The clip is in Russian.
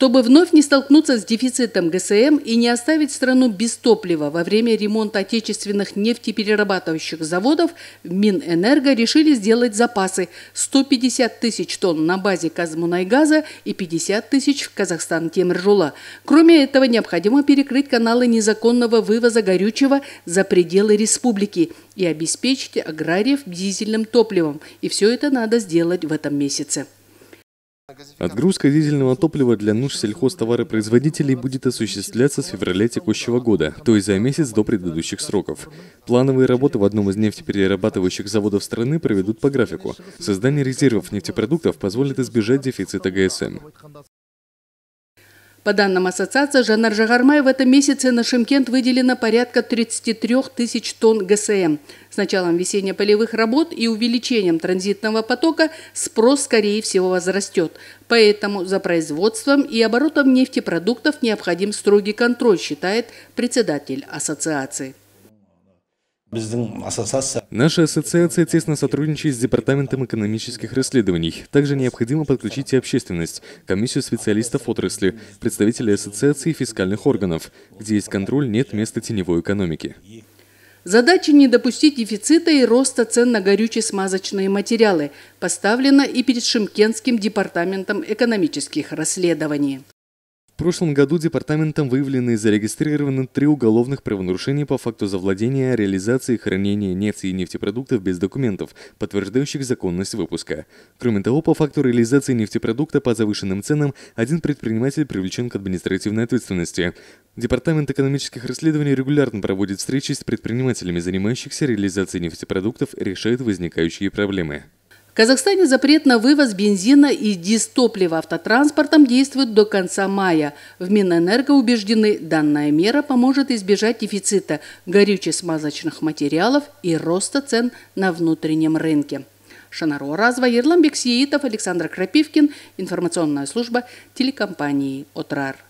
Чтобы вновь не столкнуться с дефицитом ГСМ и не оставить страну без топлива во время ремонта отечественных нефтеперерабатывающих заводов, Минэнерго решили сделать запасы 150 тысяч тонн на базе Казмунайгаза и 50 тысяч в Казахстан Темржула. Кроме этого, необходимо перекрыть каналы незаконного вывоза горючего за пределы республики и обеспечить аграриев дизельным топливом. И все это надо сделать в этом месяце. Отгрузка дизельного топлива для нужд сельхозтоваропроизводителей будет осуществляться с февраля текущего года, то есть за месяц до предыдущих сроков. Плановые работы в одном из нефтеперерабатывающих заводов страны проведут по графику. Создание резервов нефтепродуктов позволит избежать дефицита ГСМ. По данным ассоциации Жанар Жагармай, в этом месяце на Шимкент выделено порядка 33 тысяч тонн ГСМ. С началом весенних полевых работ и увеличением транзитного потока спрос, скорее всего, возрастет. Поэтому за производством и оборотом нефтепродуктов необходим строгий контроль, считает председатель ассоциации. Наша ассоциация тесно сотрудничает с Департаментом экономических расследований. Также необходимо подключить и общественность, комиссию специалистов отрасли, представителей ассоциации фискальных органов. Где есть контроль, нет места теневой экономики. Задача не допустить дефицита и роста цен на горючие смазочные материалы поставлена и перед Шимкенским департаментом экономических расследований. В прошлом году департаментом выявлены и зарегистрированы три уголовных правонарушения по факту завладения, реализации и хранения нефти и нефтепродуктов без документов, подтверждающих законность выпуска. Кроме того, по факту реализации нефтепродукта по завышенным ценам один предприниматель привлечен к административной ответственности. Департамент экономических расследований регулярно проводит встречи с предпринимателями, занимающихся реализацией нефтепродуктов, решает возникающие проблемы. Казахстане запрет на вывоз бензина и дистоплива автотранспортом действует до конца мая. В Минэнерго убеждены, данная мера поможет избежать дефицита горюче-смазочных материалов и роста цен на внутреннем рынке. Шанаро Разва, Ерлан Бексиитов, Александр Крапивкин, информационная служба телекомпании «Отрар».